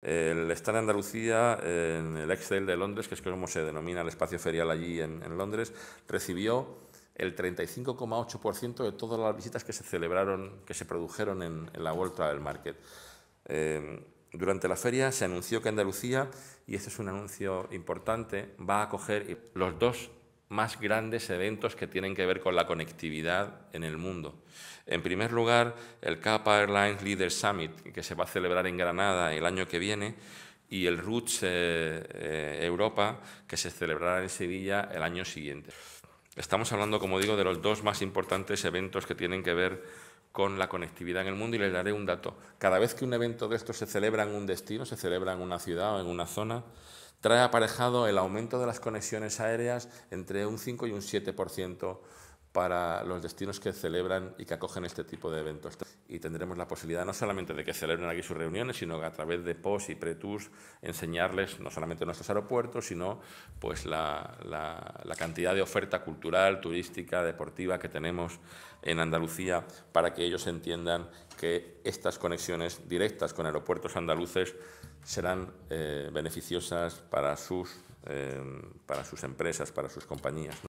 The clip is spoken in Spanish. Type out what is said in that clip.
El estar en Andalucía, en el Excel de Londres, que es como se denomina el espacio ferial allí en, Londres, recibió el 35,8% de todas las visitas que se celebraron, que se produjeron en, la vuelta del market. Em, durante la feria se anunció que Andalucía, y este es un anuncio importante, va a acoger los dos más grandes eventos que tienen que ver con la conectividad en el mundo. En primer lugar, el CAP Airlines Leader Summit, que se va a celebrar en Granada el año que viene, y el Roots eh, eh, Europa, que se celebrará en Sevilla el año siguiente. Estamos hablando, como digo, de los dos más importantes eventos que tienen que ver con la conectividad en el mundo y les daré un dato. Cada vez que un evento de estos se celebra en un destino, se celebra en una ciudad o en una zona, trae aparejado el aumento de las conexiones aéreas entre un 5 y un 7% para los destinos que celebran y que acogen este tipo de eventos. Y tendremos la posibilidad no solamente de que celebren aquí sus reuniones, sino a través de POS y PRETUS enseñarles no solamente nuestros aeropuertos, sino pues la, cantidad de oferta cultural, turística, deportiva que tenemos en Andalucía para que ellos entiendan que estas conexiones directas con aeropuertos andaluces serán eh, beneficiosas para sus, eh, para sus empresas, para sus compañías.